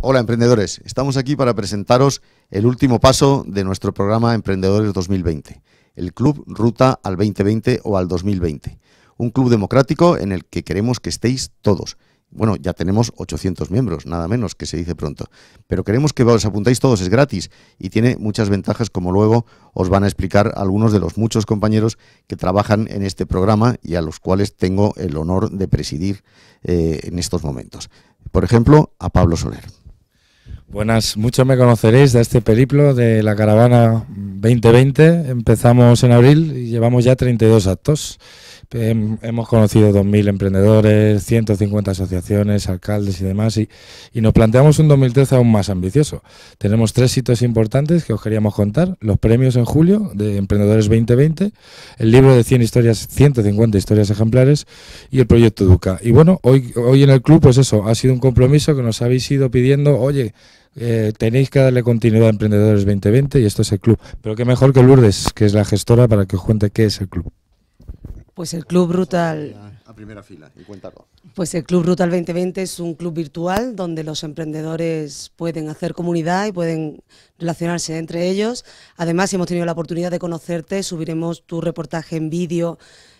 Hola emprendedores, estamos aquí para presentaros el último paso de nuestro programa Emprendedores 2020, el Club Ruta al 2020 o al 2020, un club democrático en el que queremos que estéis todos. Bueno, ya tenemos 800 miembros, nada menos, que se dice pronto. Pero queremos que os apuntáis todos, es gratis y tiene muchas ventajas, como luego os van a explicar algunos de los muchos compañeros que trabajan en este programa y a los cuales tengo el honor de presidir eh, en estos momentos. Por ejemplo, a Pablo Soler. Buenas, muchos me conoceréis de este periplo de la caravana 2020. Empezamos en abril y llevamos ya 32 actos. Este, hemos conocido 2.000 emprendedores, 150 asociaciones, alcaldes y demás, y, nos planteamos un 2013 aún más ambicioso. Tenemos tres hitos importantes que os queríamos contar, los premios en julio de Emprendedores 2020, el libro de 100 historias, 150 historias ejemplares y el proyecto Educa. Y bueno, hoy, hoy en el club, pues eso, ha sido un compromiso que nos habéis ido pidiendo, oye, eh, tenéis que darle continuidad a Emprendedores 2020 y esto es el club. Pero qué mejor que Lourdes, que es la gestora, para que os cuente qué es el club. Pues el Club Brutal... A primera fila, y cuéntalo. Pues el Club Brutal 2020 es un club virtual donde los emprendedores pueden hacer comunidad y pueden relacionarse entre ellos. Además, si hemos tenido la oportunidad de conocerte, subiremos tu reportaje en vídeo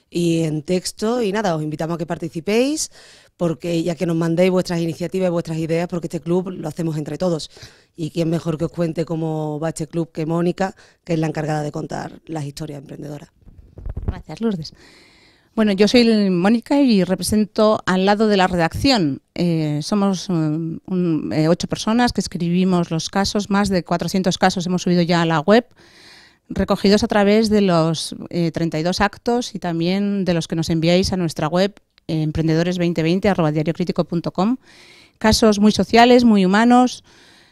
y en texto. Y nada, os invitamos a que participéis, porque ya que nos mandéis vuestras iniciativas y vuestras ideas, porque este club lo hacemos entre todos. Y quién mejor que os cuente cómo va este club que Mónica, que es la encargada de contar las historias emprendedoras. Gracias, Lourdes. Bueno, yo soy Mónica y represento al lado de la redacción. Eh, somos mm, eh, ocho personas que escribimos los casos, más de 400 casos hemos subido ya a la web, recogidos a través de los eh, 32 actos y también de los que nos enviáis a nuestra web eh, emprendedores 2020com Casos muy sociales, muy humanos,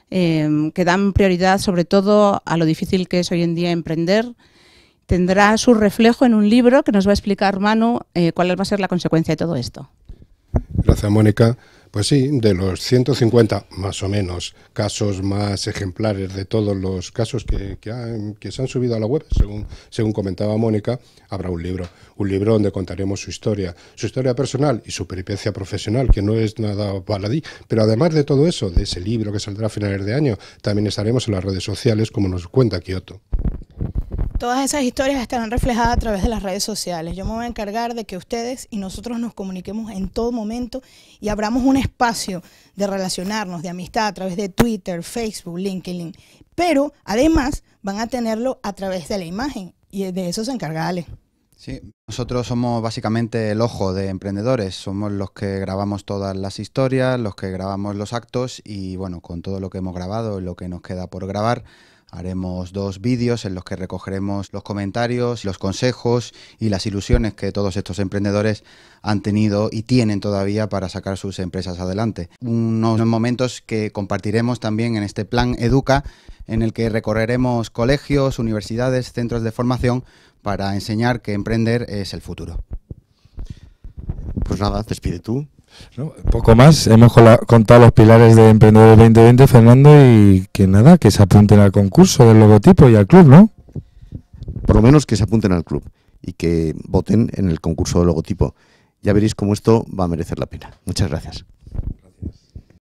que dan prioridad sobre todo a lo difícil que es hoy en día emprender tendrá su reflejo en un libro que nos va a explicar Manu eh, cuál va a ser la consecuencia de todo esto. Gracias, Mónica. Pues sí, de los 150 más o menos casos más ejemplares de todos los casos que, que se han subido a la web, según, según comentaba Mónica, habrá un libro. Un libro donde contaremos su historia, su historia personal y su peripecia profesional, que no es nada baladí. Pero además de todo eso, de ese libro que saldrá a finales de año, también estaremos en las redes sociales, como nos cuenta Kioto. Todas esas historias estarán reflejadas a través de las redes sociales. Yo me voy a encargar de que ustedes y nosotros nos comuniquemos en todo momento y abramos un espacio de relacionarnos, de amistad a través de Twitter, Facebook, LinkedIn. Pero además van a tenerlo a través de la imagen y de eso se encarga Ale. Sí, nosotros somos básicamente el ojo de emprendedores, somos los que grabamos todas las historias, los que grabamos los actos y bueno, con todo lo que hemos grabado y lo que nos queda por grabar Haremos dos vídeos en los que recogeremos los comentarios, los consejos y las ilusiones que todos estos emprendedores han tenido y tienen todavía para sacar sus empresas adelante. Unos momentos que compartiremos también en este plan Educa, en el que recorreremos colegios, universidades, centros de formación para enseñar que emprender es el futuro. Pues nada, despide tú. Poco más, hemos contado los pilares de Emprendedores 2020, Fernando, y que nada, que se apunten al concurso del logotipo y al club, ¿no? Por lo menos que se apunten al club y que voten en el concurso del logotipo. Ya veréis cómo esto va a merecer la pena. Muchas gracias.